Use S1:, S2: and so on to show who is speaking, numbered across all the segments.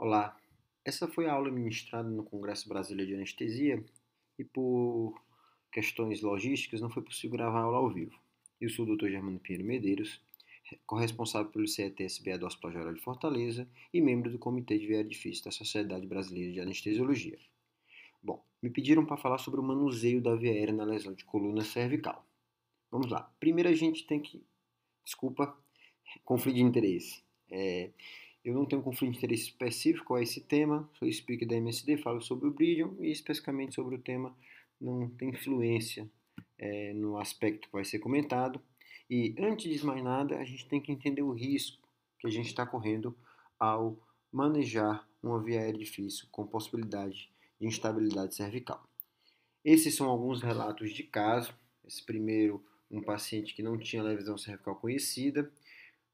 S1: Olá, essa foi a aula ministrada no Congresso Brasileiro de Anestesia e por questões logísticas não foi possível gravar a aula ao vivo. Eu sou o Dr. Germano Pinheiro Medeiros, corresponsável pelo CETSBA do Hospital Geral de Fortaleza e membro do Comitê de Viadifício da Sociedade Brasileira de Anestesiologia. Bom, me pediram para falar sobre o manuseio da via aérea na lesão de coluna cervical. Vamos lá. Primeiro a gente tem que... Desculpa, conflito de interesse. É, eu não tenho conflito de interesse específico a esse tema, sou speaker da MSD, falo sobre o Bridium e especificamente sobre o tema não tem influência é, no aspecto que vai ser comentado. E antes de mais nada, a gente tem que entender o risco que a gente está correndo ao manejar uma via aérea difícil com possibilidade de instabilidade cervical. Esses são alguns relatos de caso. Esse primeiro, um paciente que não tinha lesão cervical conhecida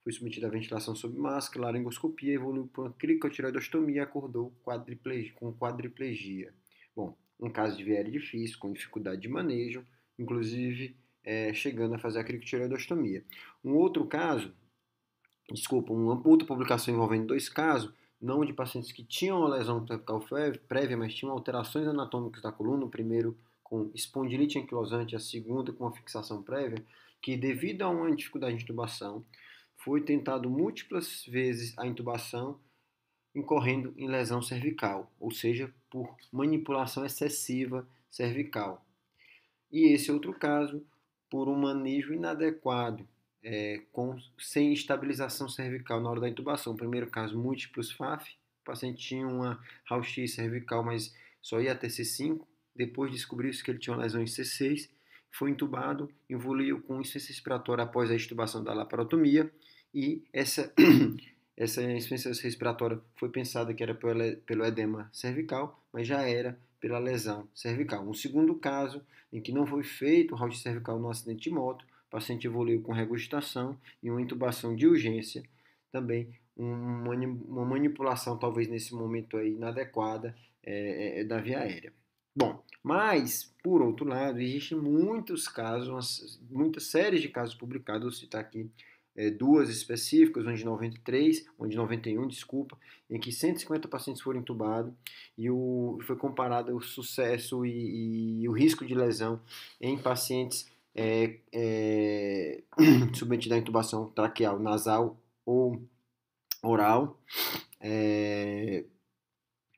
S1: foi submetido à ventilação sob máscara, laringoscopia, evoluiu para uma cricotiroidostomia e acordou quadriplegia, com quadriplegia. Bom, um caso de viés difícil, com dificuldade de manejo, inclusive é, chegando a fazer a cricotiroidostomia. Um outro caso, desculpa, uma outra publicação envolvendo dois casos, não de pacientes que tinham lesão tropical prévia, mas tinham alterações anatômicas da coluna, o primeiro com espondilite anquilosante, a segunda com uma fixação prévia, que devido a uma dificuldade de intubação, foi tentado múltiplas vezes a intubação, incorrendo em lesão cervical, ou seja, por manipulação excessiva cervical. E esse outro caso, por um manejo inadequado, é, com, sem estabilização cervical na hora da intubação. O primeiro caso, múltiplos FAF, o paciente tinha uma raustice cervical, mas só ia até C5. Depois descobriu-se que ele tinha uma lesão em C6, foi intubado, evoluiu com insuficiência respiratória após a extubação da laparotomia e essa, essa insuficiência respiratória foi pensada que era pelo edema cervical, mas já era pela lesão cervical. Um segundo caso, em que não foi feito o route cervical no acidente de moto, o paciente evoluiu com regurgitação e uma intubação de urgência. Também uma manipulação, talvez nesse momento aí, inadequada é, é, é, da via aérea. Bom, mas, por outro lado, existem muitos casos, muitas séries de casos publicados, vou citar aqui é, duas específicas, uma de 93, uma de 91, desculpa, em que 150 pacientes foram entubados e o, foi comparado o sucesso e, e o risco de lesão em pacientes é, é, submetidos à intubação traqueal, nasal ou oral, é,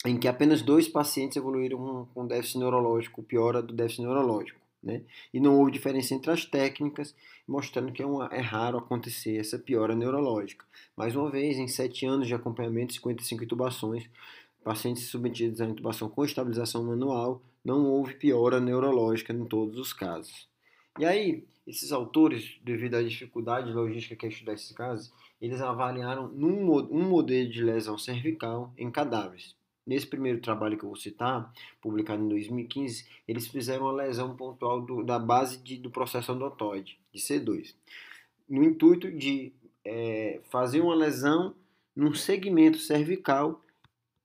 S1: em que apenas dois pacientes evoluíram com, com déficit neurológico, piora do déficit neurológico. Né? E não houve diferença entre as técnicas, mostrando que é, uma, é raro acontecer essa piora neurológica. Mais uma vez, em 7 anos de acompanhamento, 55 intubações, pacientes submetidos à intubação com estabilização manual, não houve piora neurológica em todos os casos. E aí, esses autores, devido à dificuldade logística que é estudar esses casos, eles avaliaram num, um modelo de lesão cervical em cadáveres. Nesse primeiro trabalho que eu vou citar, publicado em 2015, eles fizeram uma lesão pontual do, da base de, do processo endotóide, de C2, no intuito de é, fazer uma lesão num segmento cervical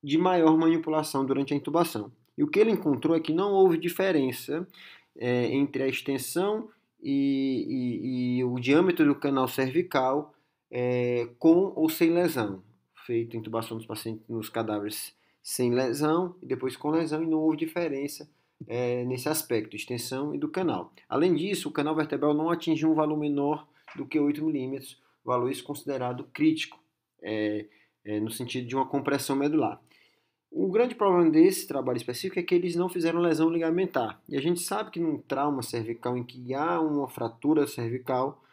S1: de maior manipulação durante a intubação. E o que ele encontrou é que não houve diferença é, entre a extensão e, e, e, o diâmetro do canal cervical é, com ou sem lesão, feito intubação nos pacientes nos cadáveres sem lesão e depois com lesão e não houve diferença é, nesse aspecto, extensão e do canal. Além disso, o canal vertebral não atingiu um valor menor do que 8 milímetros, valor isso considerado crítico, é, é, no sentido de uma compressão medular. O grande problema desse trabalho específico é que eles não fizeram lesão ligamentar. E a gente sabe que num trauma cervical em que há uma fratura cervical,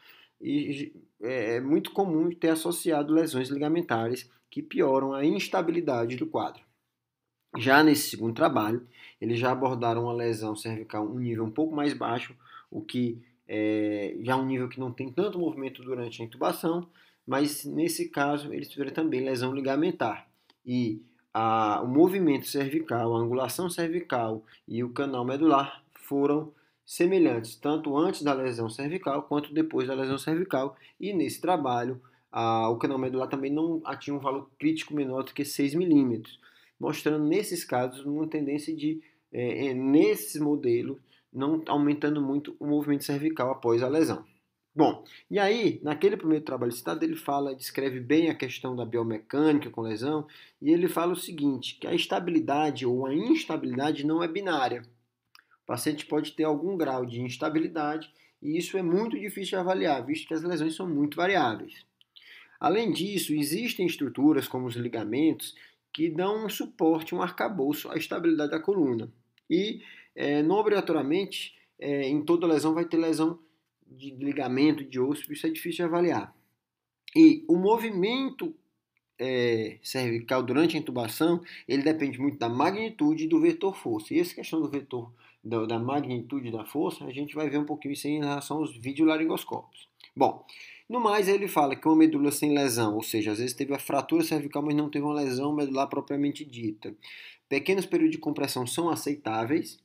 S1: é, é muito comum ter associado lesões ligamentares que pioram a instabilidade do quadro. Já nesse segundo trabalho, eles já abordaram uma lesão cervical um nível um pouco mais baixo, o que é já é um nível que não tem tanto movimento durante a intubação, mas nesse caso eles tiveram também lesão ligamentar. E a, o movimento cervical, a angulação cervical e o canal medular foram semelhantes, tanto antes da lesão cervical quanto depois da lesão cervical. E nesse trabalho, a, o canal medular também não atingiu um valor crítico menor do que 6 milímetros mostrando nesses casos uma tendência de, é, é, nesse modelo, não aumentando muito o movimento cervical após a lesão. Bom, e aí, naquele primeiro trabalho citado, ele fala, descreve bem a questão da biomecânica com lesão, e ele fala o seguinte, que a estabilidade ou a instabilidade não é binária. O paciente pode ter algum grau de instabilidade, e isso é muito difícil de avaliar, visto que as lesões são muito variáveis. Além disso, existem estruturas como os ligamentos que dão um suporte, um arcabouço à estabilidade da coluna. E é, não obrigatoriamente é, em toda lesão vai ter lesão de ligamento, de osso, isso é difícil de avaliar. E o movimento é, cervical durante a intubação, ele depende muito da magnitude do vetor força. E essa questão do vetor força da, da magnitude da força, a gente vai ver um pouquinho isso em relação aos videolaringoscópios. Bom, no mais, ele fala que uma medula sem lesão, ou seja, às vezes teve a fratura cervical, mas não teve uma lesão medular propriamente dita. Pequenos períodos de compressão são aceitáveis,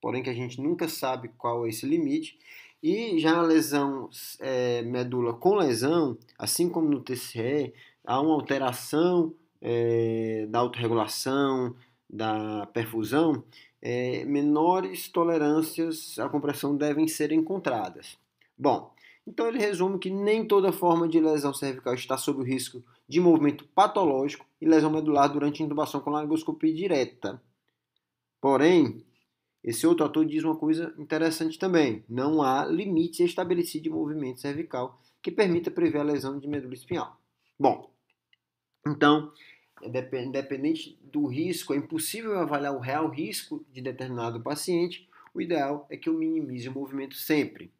S1: porém que a gente nunca sabe qual é esse limite. E já a lesão é, medula com lesão, assim como no TCE, há uma alteração é, da autorregulação, da perfusão, é, menores tolerâncias à compressão devem ser encontradas. Bom, então ele resume que nem toda forma de lesão cervical está sob o risco de movimento patológico e lesão medular durante intubação com laringoscopia direta. Porém, esse outro autor diz uma coisa interessante também: não há limite estabelecido de movimento cervical que permita prever a lesão de medula espinhal. Bom, então independente do risco, é impossível avaliar o real risco de determinado paciente, o ideal é que eu minimize o movimento sempre.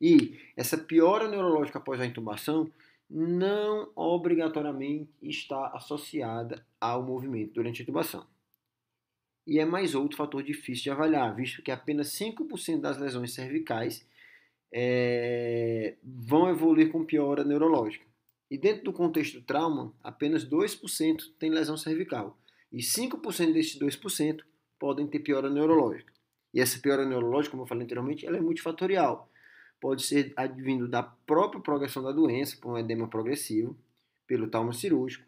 S1: E essa piora neurológica após a intubação não obrigatoriamente está associada ao movimento durante a intubação. E é mais outro fator difícil de avaliar, visto que apenas 5% das lesões cervicais é, vão evoluir com piora neurológica. E dentro do contexto trauma, apenas 2% tem lesão cervical. E 5% desses 2% podem ter piora neurológica. E essa piora neurológica, como eu falei anteriormente, ela é multifatorial. Pode ser advindo da própria progressão da doença, por um edema progressivo, pelo trauma cirúrgico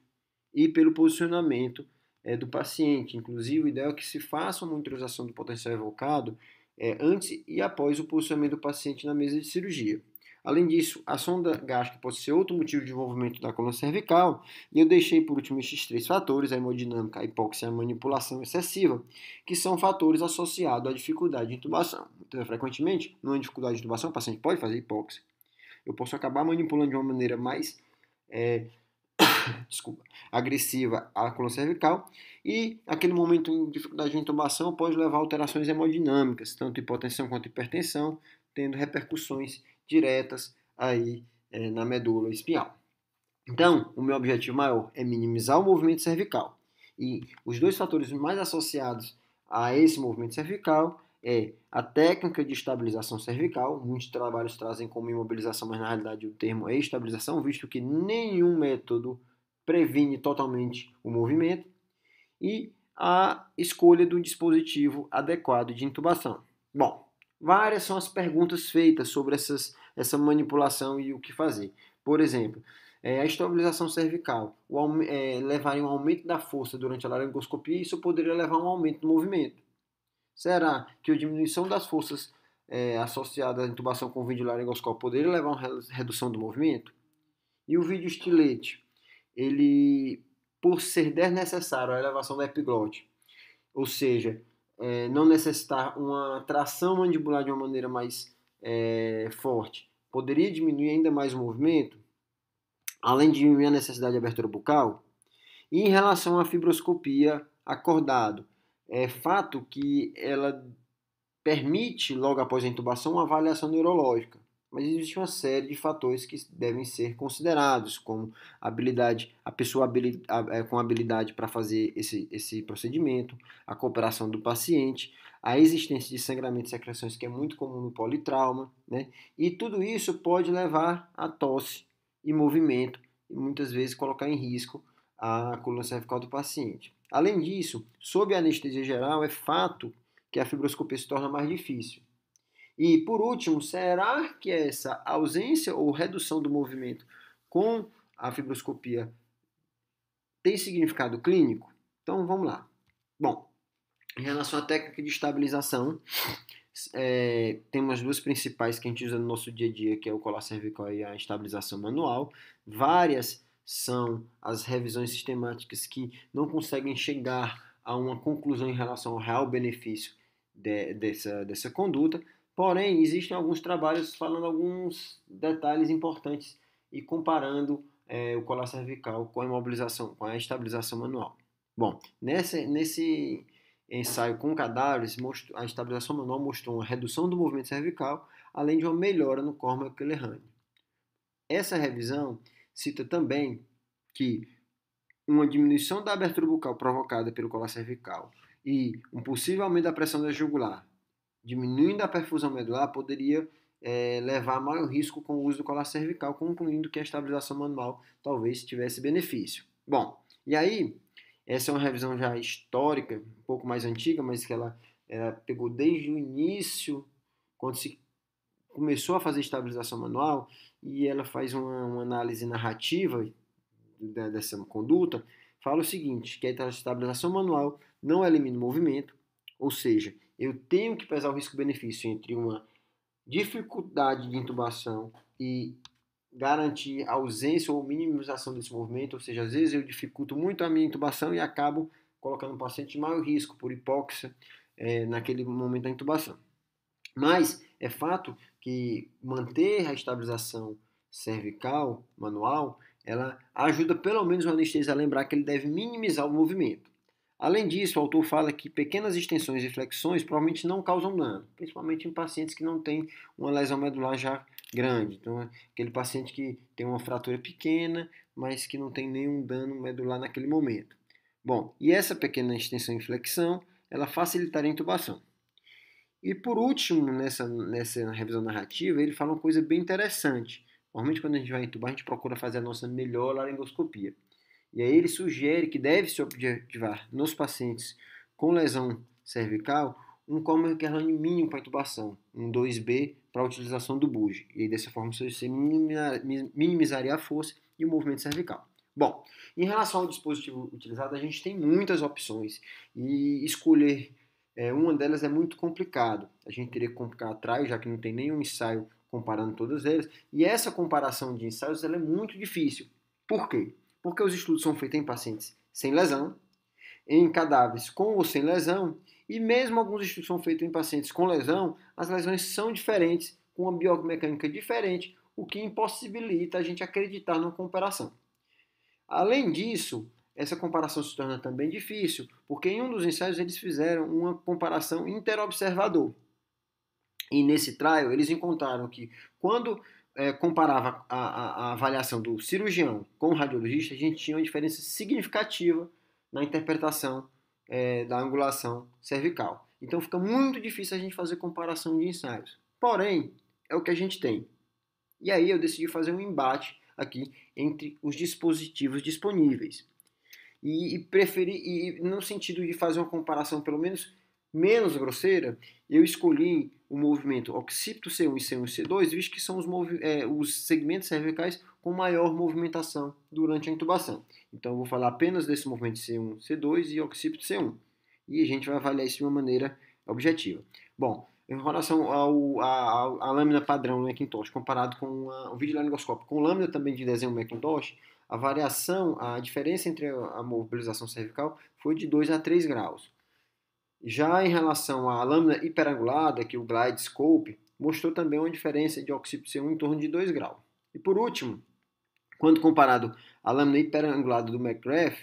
S1: e pelo posicionamento é, do paciente. Inclusive, o ideal é que se faça uma monitorização do potencial evocado é, antes e após o posicionamento do paciente na mesa de cirurgia. Além disso, a sonda gástrica pode ser outro motivo de envolvimento da coluna cervical. E eu deixei por último estes três fatores, a hemodinâmica, a hipóxia e a manipulação excessiva, que são fatores associados à dificuldade de intubação. Então, frequentemente, numa dificuldade de intubação, o paciente pode fazer hipóxia. Eu posso acabar manipulando de uma maneira mais é, desculpa, agressiva a coluna cervical e aquele momento de dificuldade de intubação pode levar a alterações hemodinâmicas, tanto hipotensão quanto hipertensão, tendo repercussões diretas aí é, na medula espinhal. Então, o meu objetivo maior é minimizar o movimento cervical. E os dois fatores mais associados a esse movimento cervical é a técnica de estabilização cervical. Muitos trabalhos trazem como imobilização, mas na realidade o termo é estabilização, visto que nenhum método previne totalmente o movimento. E a escolha do dispositivo adequado de intubação. Bom, Várias são as perguntas feitas sobre essas, essa manipulação e o que fazer. Por exemplo, é, a estabilização cervical o, é, levaria um aumento da força durante a laringoscopia e isso poderia levar a um aumento do movimento. Será que a diminuição das forças é, associada à intubação com vídeo laringoscópio poderia levar a uma redução do movimento? E o vídeo estilete, ele, por ser desnecessário a elevação da epiglote, ou seja, é, não necessitar uma tração mandibular de uma maneira mais é, forte, poderia diminuir ainda mais o movimento, além de diminuir a necessidade de abertura bucal? E em relação à fibroscopia acordado, é fato que ela permite, logo após a intubação, uma avaliação neurológica mas existe uma série de fatores que devem ser considerados, como habilidade, a pessoa habilidade, é, com habilidade para fazer esse, esse procedimento, a cooperação do paciente, a existência de sangramento e secreções, que é muito comum no politrauma, né? e tudo isso pode levar a tosse e movimento, e muitas vezes colocar em risco a coluna cervical do paciente. Além disso, sob anestesia geral, é fato que a fibroscopia se torna mais difícil. E, por último, será que essa ausência ou redução do movimento com a fibroscopia tem significado clínico? Então, vamos lá. Bom, em relação à técnica de estabilização, é, umas duas principais que a gente usa no nosso dia a dia, que é o colar cervical e a estabilização manual. Várias são as revisões sistemáticas que não conseguem chegar a uma conclusão em relação ao real benefício de, dessa, dessa conduta, Porém, existem alguns trabalhos falando alguns detalhes importantes e comparando é, o colar cervical com a imobilização, com a estabilização manual. Bom, nesse, nesse ensaio com cadáveres, mostrou, a estabilização manual mostrou uma redução do movimento cervical, além de uma melhora no córmaco clearâneo. Essa revisão cita também que uma diminuição da abertura bucal provocada pelo colar cervical e um possível aumento da pressão da jugular diminuindo a perfusão medular, poderia é, levar a maior risco com o uso do colar cervical, concluindo que a estabilização manual talvez tivesse benefício. Bom, e aí, essa é uma revisão já histórica, um pouco mais antiga, mas que ela, ela pegou desde o início, quando se começou a fazer estabilização manual, e ela faz uma, uma análise narrativa dessa conduta, fala o seguinte, que a estabilização manual não elimina o movimento, ou seja, eu tenho que pesar o risco-benefício entre uma dificuldade de intubação e garantir a ausência ou minimização desse movimento, ou seja, às vezes eu dificulto muito a minha intubação e acabo colocando o paciente em maior risco por hipóxia é, naquele momento da intubação. Mas é fato que manter a estabilização cervical manual, ela ajuda pelo menos o anestesista a lembrar que ele deve minimizar o movimento. Além disso, o autor fala que pequenas extensões e flexões provavelmente não causam dano, principalmente em pacientes que não têm uma lesão medular já grande. Então, é aquele paciente que tem uma fratura pequena, mas que não tem nenhum dano medular naquele momento. Bom, e essa pequena extensão e flexão, ela facilitará a intubação. E por último, nessa, nessa revisão narrativa, ele fala uma coisa bem interessante. Normalmente, quando a gente vai entubar, a gente procura fazer a nossa melhor laringoscopia. E aí ele sugere que deve se objetivar nos pacientes com lesão cervical um Comer Kerlane mínimo para intubação, um 2B para a utilização do buge. E aí dessa forma você minimizaria a força e o movimento cervical. Bom, em relação ao dispositivo utilizado, a gente tem muitas opções e escolher é, uma delas é muito complicado. A gente teria que comprar atrás, já que não tem nenhum ensaio comparando todas elas. E essa comparação de ensaios ela é muito difícil. Por quê? porque os estudos são feitos em pacientes sem lesão, em cadáveres com ou sem lesão, e mesmo alguns estudos são feitos em pacientes com lesão, as lesões são diferentes, com uma biomecânica diferente, o que impossibilita a gente acreditar numa comparação. Além disso, essa comparação se torna também difícil, porque em um dos ensaios eles fizeram uma comparação interobservador. E nesse trial eles encontraram que quando é, comparava a, a, a, avaliação do cirurgião com o radiologista, a gente tinha uma diferença significativa na interpretação é, da angulação cervical. Então fica muito difícil a gente fazer comparação de ensaios. Porém, é o que a gente tem. E aí eu decidi fazer um embate aqui entre os dispositivos disponíveis. E, e preferi, e no sentido de fazer uma comparação, pelo menos menos grosseira, eu escolhi o movimento occipito C1 e C1 e C2, visto que são os, é, os segmentos cervicais com maior movimentação durante a intubação. Então, eu vou falar apenas desse movimento C1, C2 e occipito C1. E a gente vai avaliar isso de uma maneira objetiva. Bom, em relação ao, a, a, lâmina padrão do né, Macintosh, comparado com a, o vídeo laringoscópio, com lâmina também de desenho Macintosh, a variação, a diferença entre a, a mobilização cervical foi de 2 a 3 graus. Já em relação à lâmina hiperangulada, que é o GlideScope mostrou também uma diferença de oxígeno C1 em torno de 2 graus. E por último, quando comparado à lâmina hiperangulada do McGrath,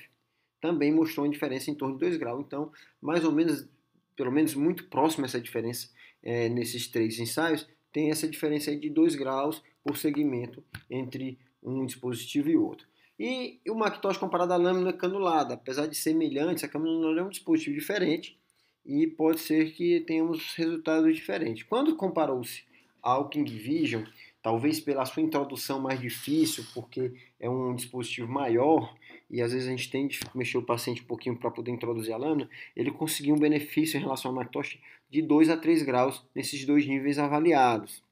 S1: também mostrou uma diferença em torno de 2 graus. Então, mais ou menos, pelo menos muito próxima essa diferença é, nesses três ensaios, tem essa diferença de 2 graus por segmento entre um dispositivo e outro. E o Macintosh comparado à lâmina canulada, apesar de semelhante, a câmera é um dispositivo diferente, e pode ser que tenhamos resultados diferentes. Quando comparou-se ao King Vision, talvez pela sua introdução mais difícil, porque é um dispositivo maior e às vezes a gente tem de mexer o paciente um pouquinho para poder introduzir a lâmina, ele conseguiu um benefício em relação à matocha de 2 a 3 graus nesses dois níveis avaliados.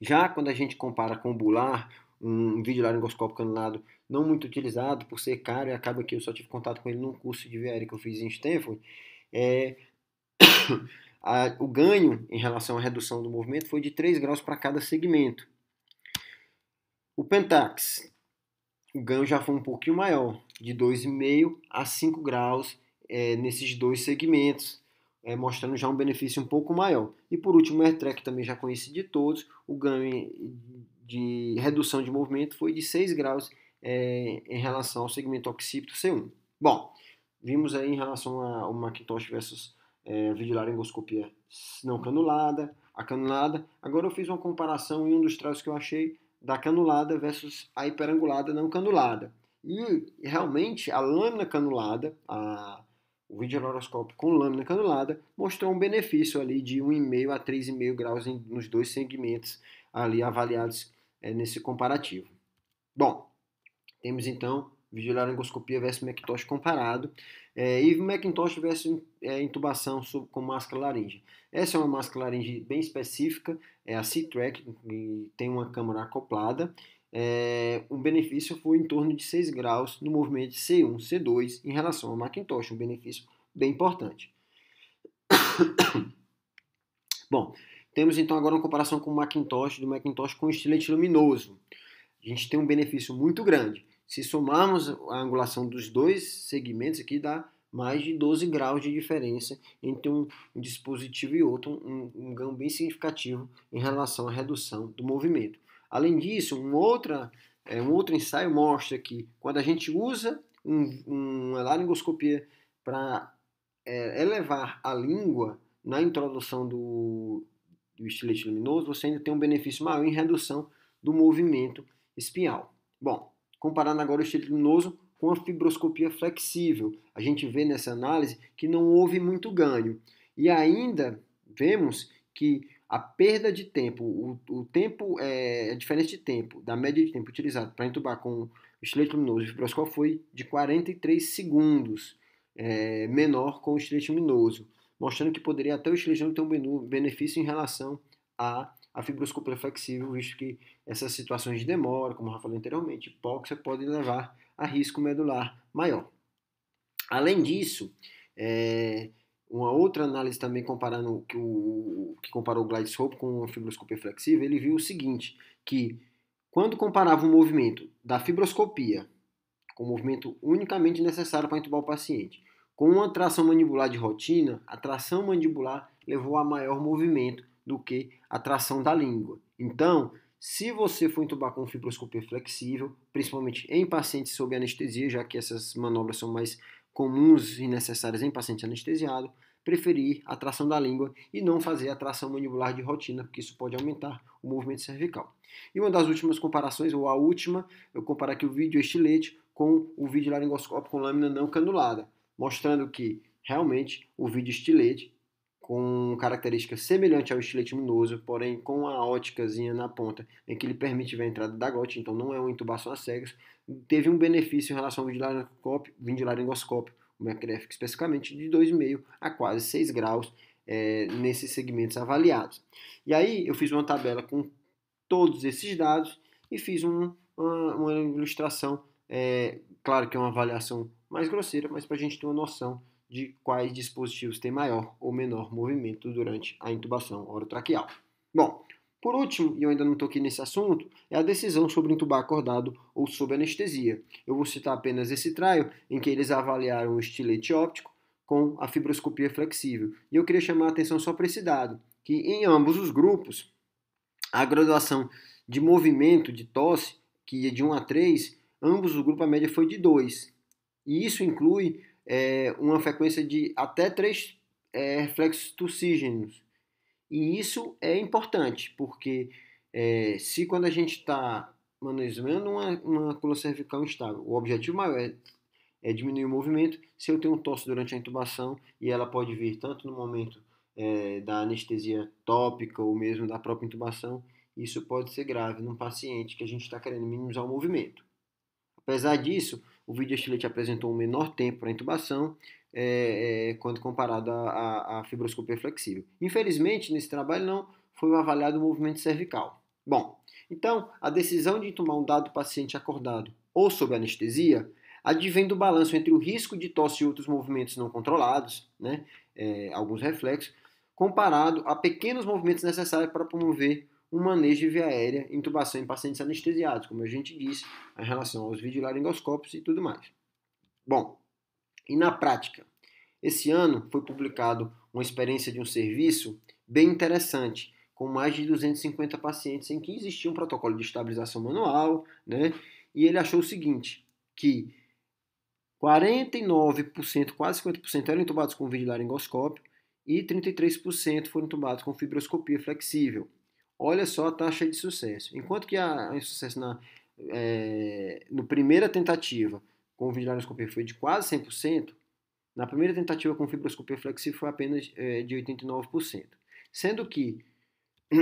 S1: Já quando a gente compara com o bular, um vídeo laringoscópio canulado não muito utilizado por ser caro e acaba que eu só tive contato com ele num curso de VR que eu fiz em Stanford, é, a, o ganho em relação à redução do movimento foi de 3 graus para cada segmento. O Pentax, o ganho já foi um pouquinho maior, de 2,5 a 5 graus é, nesses dois segmentos, é, mostrando já um benefício um pouco maior. E por último, o AirTrack também já conhecido de todos, o ganho de redução de movimento foi de 6 graus é, em relação ao segmento occipito C1. Bom, Vimos aí em relação ao Macintosh versus é, videolaringoscopia não canulada, a canulada. Agora eu fiz uma comparação em um dos traços que eu achei da canulada versus a hiperangulada não canulada. E realmente a lâmina canulada, a, o videolaringoscópio com lâmina canulada, mostrou um benefício ali de 1,5 a 3,5 graus em, nos dois segmentos ali avaliados é, nesse comparativo. Bom, temos então videolaringoscopia versus Macintosh comparado, é, e Macintosh versus é, intubação sub, com máscara laringe. Essa é uma máscara laringe bem específica, é a C-Track, tem uma câmara acoplada, é, o benefício foi em torno de 6 graus no movimento C1, C2 em relação ao Macintosh, um benefício bem importante. Bom, temos então agora uma comparação com o Macintosh, do Macintosh com estilete luminoso. A gente tem um benefício muito grande. Se somarmos a angulação dos dois segmentos aqui, dá mais de 12 graus de diferença entre um dispositivo e outro, um, um ganho bem significativo em relação à redução do movimento. Além disso, um, outro é, um outro ensaio mostra que quando a gente usa um, uma laringoscopia para é, elevar a língua na introdução do, do estilete luminoso, você ainda tem um benefício maior em redução do movimento espial. Bom, comparando agora o luminoso com a fibroscopia flexível. A gente vê nessa análise que não houve muito ganho. E ainda vemos que a perda de tempo, o, o tempo, é, a é diferença de tempo, da média de tempo utilizado para entubar com estilete luminoso e fibroscópio foi de 43 segundos, é, menor com o estilete luminoso, mostrando que poderia até o estilete ter um benefício em relação a a fibroscopia é flexível, visto que essas situações de demora, como já falei anteriormente, hipóxia, pode levar a risco medular maior. Além disso, é, uma outra análise também comparando que, o, que comparou o GlideScope com a fibroscopia flexível, ele viu o seguinte, que quando comparava o movimento da fibroscopia com o movimento unicamente necessário para entubar o paciente, com uma tração mandibular de rotina, a tração mandibular levou a maior movimento do que a tração da língua. Então, se você for entubar com fibroscopia flexível, principalmente em pacientes sob anestesia, já que essas manobras são mais comuns e necessárias em paciente anestesiado, preferir a tração da língua e não fazer a tração mandibular de rotina, porque isso pode aumentar o movimento cervical. E uma das últimas comparações, ou a última, eu comparar aqui o vídeo estilete com o vídeo laringoscópio com lâmina não canulada, mostrando que realmente o vídeo estilete com características semelhante ao estilete luminoso, porém com a óticazinha na ponta, em que ele permite ver a entrada da glote, então não é uma intubação a cegas, teve um benefício em relação ao vindilaringoscópio, o MacDefic especificamente, de 2,5 a quase 6 graus é, nesses segmentos avaliados. E aí eu fiz uma tabela com todos esses dados e fiz um, uma, uma, ilustração, é, claro que é uma avaliação mais grosseira, mas para a gente ter uma noção de quais dispositivos têm maior ou menor movimento durante a intubação orotraqueal. Bom, por último, e eu ainda não toquei nesse assunto, é a decisão sobre intubar acordado ou sob anestesia. Eu vou citar apenas esse trial em que eles avaliaram o estilete óptico com a fibroscopia flexível. E eu queria chamar a atenção só para esse dado, que em ambos os grupos, a graduação de movimento de tosse, que ia de 1 a 3, ambos os grupos a média foi de 2. E isso inclui é, uma frequência de até 3 é, reflexos tussígenos. E isso é importante, porque é, se quando a gente está manuseando uma, uma coluna cervical instável, o objetivo maior é, é, diminuir o movimento, se eu tenho um tosse durante a intubação, e ela pode vir tanto no momento é, da anestesia tópica ou mesmo da própria intubação, isso pode ser grave num paciente que a gente está querendo minimizar o movimento. Apesar disso, o videoestilete apresentou um menor tempo para intubação é, é, quando comparado à fibroscopia flexível. Infelizmente, nesse trabalho não foi avaliado o movimento cervical. Bom, então, a decisão de intubar um dado paciente acordado ou sob anestesia advém do balanço entre o risco de tosse e outros movimentos não controlados, né, é, alguns reflexos, comparado a pequenos movimentos necessários para promover um manejo de via aérea, intubação em pacientes anestesiados, como a gente disse, em relação aos videolaringoscópios e tudo mais. Bom, e na prática? Esse ano foi publicado uma experiência de um serviço bem interessante, com mais de 250 pacientes em que existia um protocolo de estabilização manual, né? E ele achou o seguinte, que 49%, quase 50% eram intubados com videolaringoscópio e 33% foram intubados com fibroscopia flexível olha só a taxa de sucesso. Enquanto que a, a sucesso na é, no primeira tentativa com vigilaroscopia foi de quase 100%, na primeira tentativa com fibroscopia flexível foi apenas é, de 89%. Sendo que,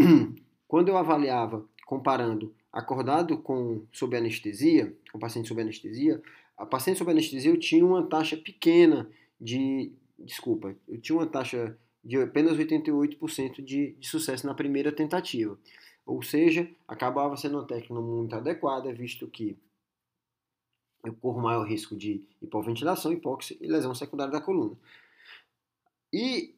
S1: quando eu avaliava, comparando acordado com sob anestesia, com paciente sob anestesia, a paciente sob anestesia eu tinha uma taxa pequena de, desculpa, eu tinha uma taxa de apenas 88% de, de sucesso na primeira tentativa. Ou seja, acabava sendo uma técnica muito adequada, visto que eu corro maior risco de hipoventilação, hipóxia e lesão secundária da coluna. E,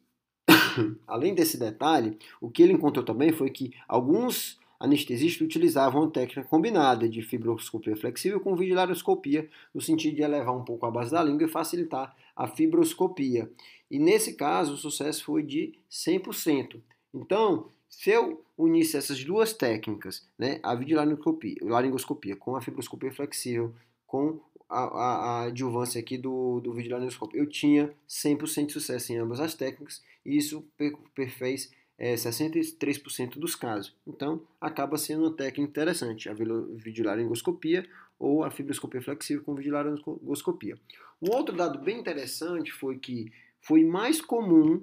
S1: além desse detalhe, o que ele encontrou também foi que alguns anestesistas utilizavam uma técnica combinada de fibroscopia flexível com videolaroscopia, no sentido de elevar um pouco a base da língua e facilitar a fibroscopia. E nesse caso, o sucesso foi de 100%. Então, se eu unisse essas duas técnicas, né, a videolaringoscopia com a fibroscopia flexível, com a, a, a adjuvância aqui do, do videolaringoscópio, eu tinha 100% de sucesso em ambas as técnicas e isso perfez é, 63% dos casos. Então, acaba sendo uma técnica interessante, a videolaringoscopia ou a fibroscopia flexível com videolaringoscopia. Um outro dado bem interessante foi que foi mais comum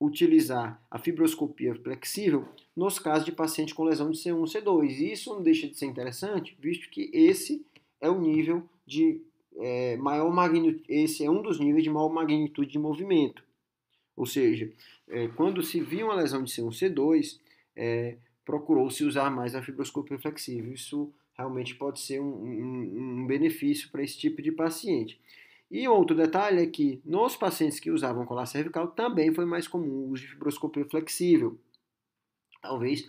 S1: utilizar a fibroscopia flexível nos casos de paciente com lesão de C1, C2. E isso não deixa de ser interessante, visto que esse é o nível de é, maior magnitude, esse é um dos níveis de maior magnitude de movimento. Ou seja, é, quando se viu uma lesão de C1-C2, é, procurou-se usar mais a fibroscopia flexível. Isso realmente pode ser um, um, um benefício para esse tipo de paciente. E outro detalhe é que nos pacientes que usavam colar cervical também foi mais comum o uso de fibroscopia flexível. Talvez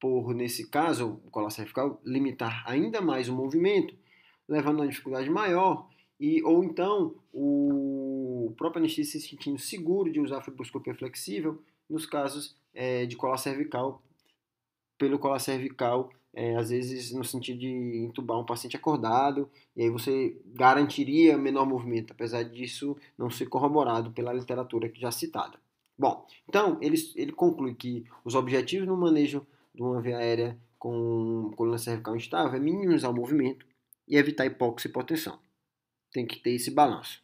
S1: por, nesse caso, o colar cervical limitar ainda mais o movimento, levando a uma dificuldade maior, e, ou então o o próprio anestesista se sentindo seguro de usar fibroscopia flexível nos casos é, de colar cervical, pelo colar cervical, é, às vezes no sentido de entubar um paciente acordado, e aí você garantiria menor movimento, apesar disso não ser corroborado pela literatura que já é citada. Bom, então ele, ele conclui que os objetivos no manejo de uma via aérea com coluna cervical instável é minimizar o movimento e evitar hipóxia e hipotensão. Tem que ter esse balanço.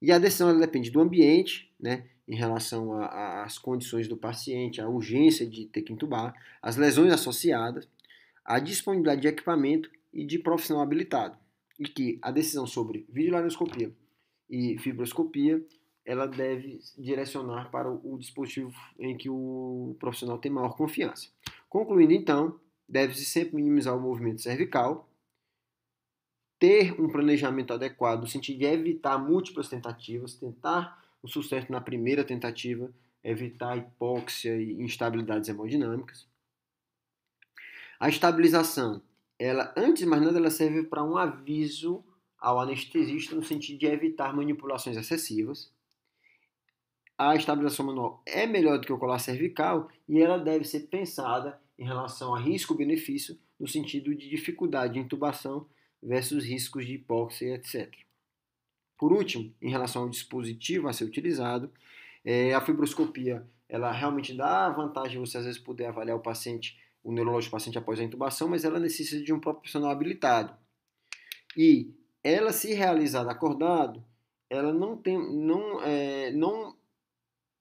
S1: E a decisão ela depende do ambiente, né, em relação às condições do paciente, a urgência de ter que intubar, as lesões associadas, a disponibilidade de equipamento e de profissional habilitado. E que a decisão sobre videolaringoscopia e fibroscopia ela deve direcionar para o dispositivo em que o profissional tem maior confiança. Concluindo então, deve-se sempre minimizar o movimento cervical, ter um planejamento adequado, no sentido de evitar múltiplas tentativas, tentar o sucesso na primeira tentativa, evitar hipóxia e instabilidades hemodinâmicas. A estabilização, ela antes de mais nada, ela serve para um aviso ao anestesista no sentido de evitar manipulações excessivas. A estabilização manual é melhor do que o colar cervical e ela deve ser pensada em relação a risco-benefício no sentido de dificuldade de intubação versus riscos de hipóxia, etc. Por último, em relação ao dispositivo a ser utilizado, é, a fibroscopia ela realmente dá a vantagem de você às vezes poder avaliar o paciente, o neurológico paciente após a intubação, mas ela necessita de um profissional habilitado. E ela se realizada acordado, ela não tem, não, é, não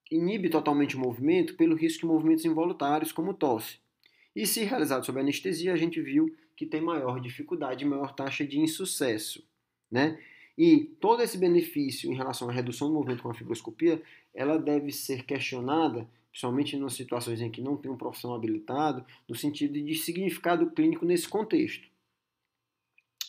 S1: inibe totalmente o movimento pelo risco de movimentos involuntários como tosse. E se realizado sob anestesia, a gente viu que tem maior dificuldade, maior taxa de insucesso, né? E todo esse benefício em relação à redução do movimento com a fibroscopia, ela deve ser questionada, principalmente em situações em que não tem um profissional habilitado, no sentido de significado clínico nesse contexto.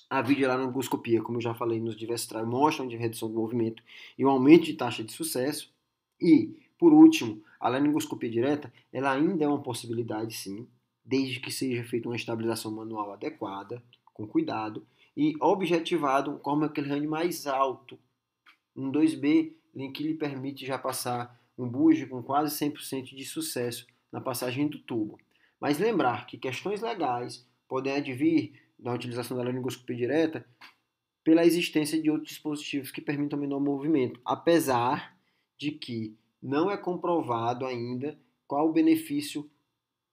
S1: A videolaringoscopia, como eu já falei nos diversos trabalhos, mostra uma redução do movimento e um aumento de taxa de sucesso. E, por último, a laringoscopia direta, ela ainda é uma possibilidade, sim, desde que seja feita uma estabilização manual adequada, com cuidado, e objetivado um aquele Hand mais alto, um 2B, em que lhe permite já passar um buje com quase 100% de sucesso na passagem do tubo. Mas lembrar que questões legais podem advir da utilização da laringoscopia direta pela existência de outros dispositivos que permitam menor movimento, apesar de que não é comprovado ainda qual o benefício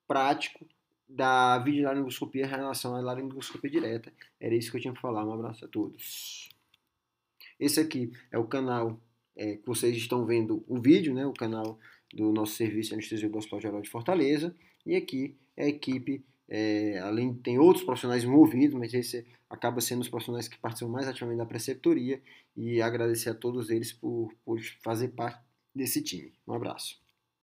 S1: prático da videolaringoscopia em relação à laringoscopia direta. Era isso que eu tinha para falar. Um abraço a todos. Esse aqui é o canal é, que vocês estão vendo o vídeo, né? O canal do nosso serviço de anestesia do Hospital Geral de Fortaleza. E aqui é a equipe, é, além tem outros profissionais envolvidos, mas esse acaba sendo os profissionais que participam mais ativamente da preceptoria. E agradecer a todos eles por, por fazer parte desse time. Um abraço.